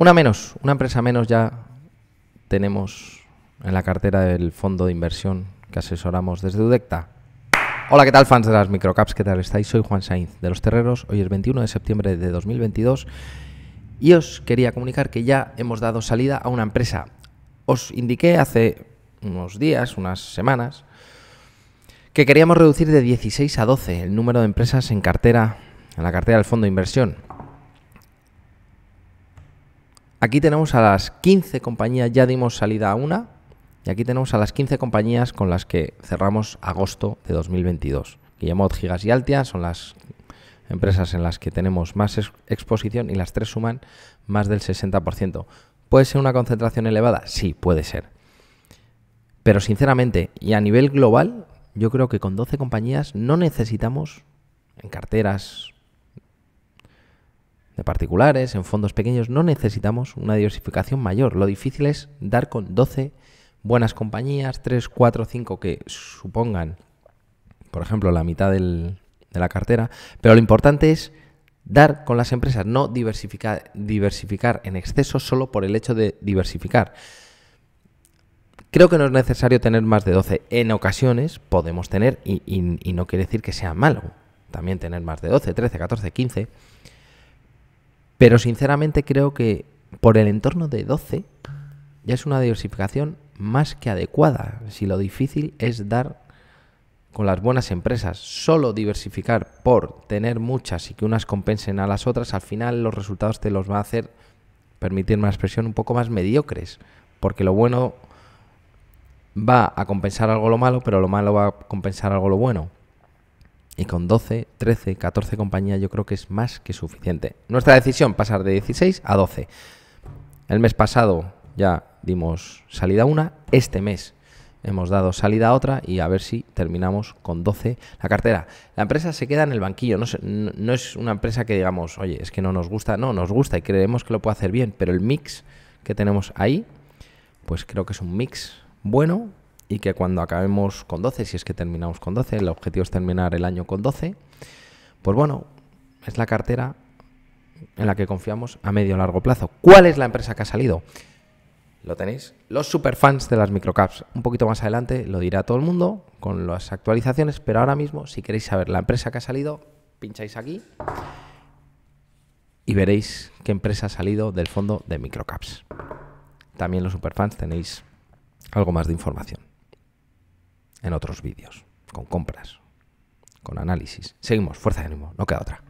Una menos, una empresa menos ya tenemos en la cartera del fondo de inversión que asesoramos desde Udecta. Hola, ¿qué tal fans de las microcaps? ¿Qué tal estáis? Soy Juan Sainz de Los Terreros. Hoy es 21 de septiembre de 2022 y os quería comunicar que ya hemos dado salida a una empresa. Os indiqué hace unos días, unas semanas, que queríamos reducir de 16 a 12 el número de empresas en cartera, en la cartera del fondo de inversión. Aquí tenemos a las 15 compañías, ya dimos salida a una, y aquí tenemos a las 15 compañías con las que cerramos agosto de 2022. Guillemot, Gigas y Altia son las empresas en las que tenemos más exposición y las tres suman más del 60%. ¿Puede ser una concentración elevada? Sí, puede ser. Pero sinceramente, y a nivel global, yo creo que con 12 compañías no necesitamos en carteras de particulares, en fondos pequeños, no necesitamos una diversificación mayor. Lo difícil es dar con 12 buenas compañías, 3, 4, 5 que supongan, por ejemplo, la mitad de la cartera, pero lo importante es dar con las empresas, no diversificar, diversificar en exceso solo por el hecho de diversificar. Creo que no es necesario tener más de 12. En ocasiones podemos tener, y, y no quiere decir que sea malo, también tener más de 12, 13, 14, 15 pero sinceramente creo que por el entorno de 12 ya es una diversificación más que adecuada. Si lo difícil es dar con las buenas empresas, solo diversificar por tener muchas y que unas compensen a las otras, al final los resultados te los va a hacer, permitirme la expresión, un poco más mediocres. Porque lo bueno va a compensar algo lo malo, pero lo malo va a compensar algo lo bueno y con 12, 13, 14 compañías yo creo que es más que suficiente. Nuestra decisión, pasar de 16 a 12. El mes pasado ya dimos salida a una, este mes hemos dado salida a otra y a ver si terminamos con 12 la cartera. La empresa se queda en el banquillo, no, no es una empresa que digamos, oye, es que no nos gusta, no, nos gusta y creemos que lo puede hacer bien, pero el mix que tenemos ahí, pues creo que es un mix bueno y que cuando acabemos con 12, si es que terminamos con 12, el objetivo es terminar el año con 12, pues bueno, es la cartera en la que confiamos a medio o largo plazo. ¿Cuál es la empresa que ha salido? Lo tenéis. Los superfans de las microcaps. Un poquito más adelante lo dirá todo el mundo con las actualizaciones, pero ahora mismo, si queréis saber la empresa que ha salido, pincháis aquí y veréis qué empresa ha salido del fondo de microcaps. También los superfans tenéis algo más de información en otros vídeos, con compras, con análisis. Seguimos, fuerza de ánimo, no queda otra.